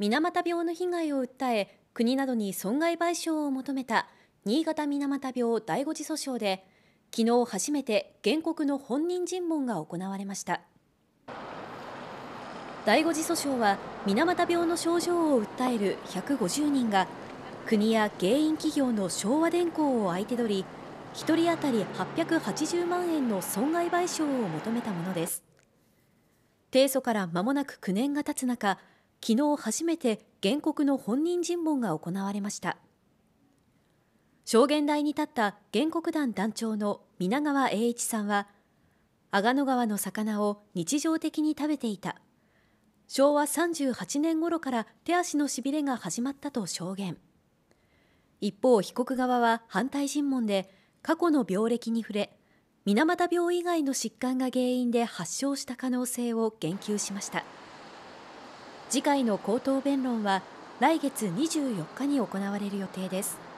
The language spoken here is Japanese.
水俣病の被害を訴え、国などに損害賠償を求めた新潟水俣病第五次訴訟で、昨日初めて原告の本人尋問が行われました。第五次訴訟は水俣病の症状を訴える150人が国や原因企業の昭和電工を相手取り1人当たり880万円の損害賠償を求めたものです提訴から間もなく9年が経つ中昨日初めて原告の本人尋問が行われました。証言台に立った原告団団長の皆川栄一さんは、阿賀野川の魚を日常的に食べていた。昭和38年頃から手足のしびれが始まったと証言。一方、被告側は反対尋問で過去の病歴に触れ、水俣病以外の疾患が原因で発症した可能性を言及しました。次回の口頭弁論は来月24日に行われる予定です。